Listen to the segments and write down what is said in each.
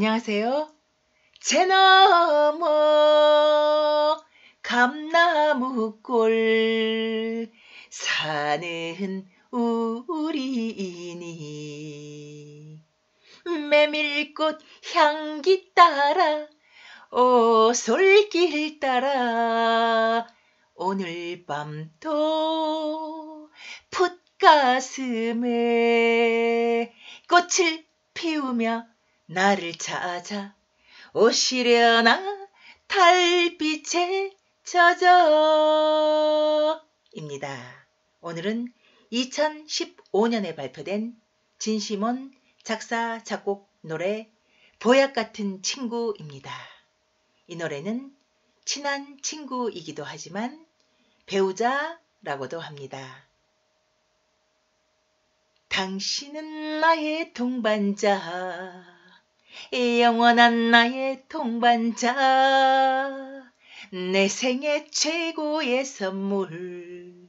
안녕하세요. 제 너머 감나무골 사는 우리니 메밀꽃 향기 따라 오솔길 따라 오늘 밤도 풋가슴에 꽃을 피우며 나를 찾아 오시려나 달빛에 젖어 입니다. 오늘은 2015년에 발표된 진심원 작사, 작곡, 노래 보약 같은 친구입니다. 이 노래는 친한 친구이기도 하지만 배우자라고도 합니다. 당신은 나의 동반자. 영원한 나의 동반자 내 생애 최고의 선물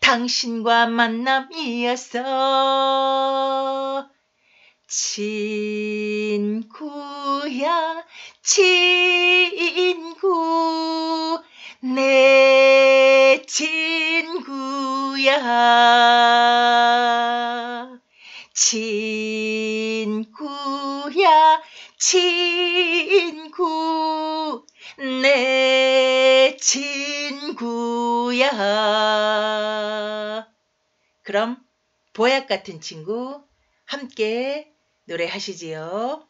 당신과 만남이어서 친구야 친구 내 친구야 친구 친구 내 친구야 그럼 보약 같은 친구 함께 노래하시지요.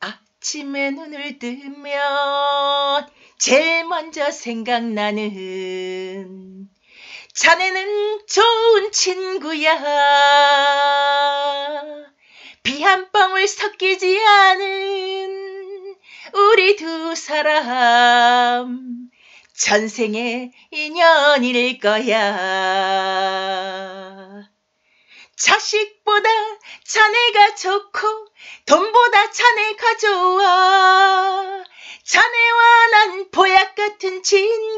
아침에 눈을 뜨면 제일 먼저 생각나는 자네는 좋은 친구야. 비한방을 섞이지 않은 우리 두 사람 전생의 인연일 거야. 자식보다 자네가 좋고 돈보다 자네가 좋아. 자네와 난 보약 같은 진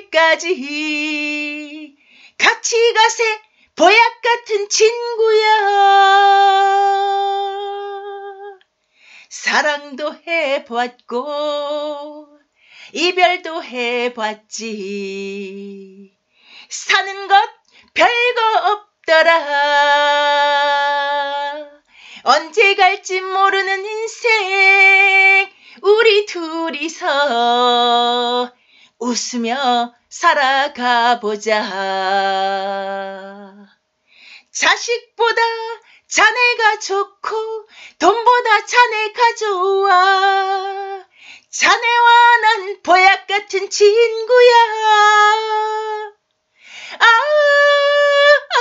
끝까지 같이 가세 보약 같은 친구야 사랑도 해보았고 이별도 해봤지 사는 것 별거 없더라 언제 갈지 모르는 인생 우리 둘이서 웃으며 살아가 보자. 자식보다 자네가 좋고 돈보다 자네가 좋아. 자네와 난 보약 같은 친구야. 아, 아, 아,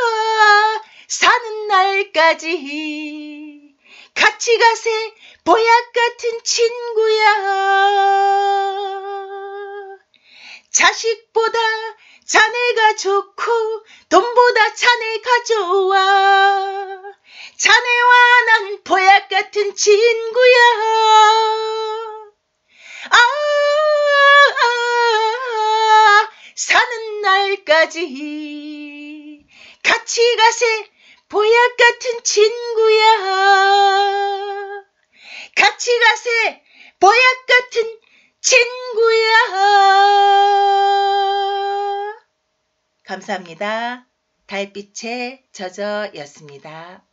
아 사는 날까지 같이 가세 보약 같은 친구야. 자식보다 자네가 좋고 돈보다 자네가 좋아 자네와 난 보약 같은 친구야 아, 아, 아아 사는 날까지 같이 가세 보약 같은 친구야 같이 가세 보약 같은 친구야. 감사합니다. 달빛에 젖어였습니다.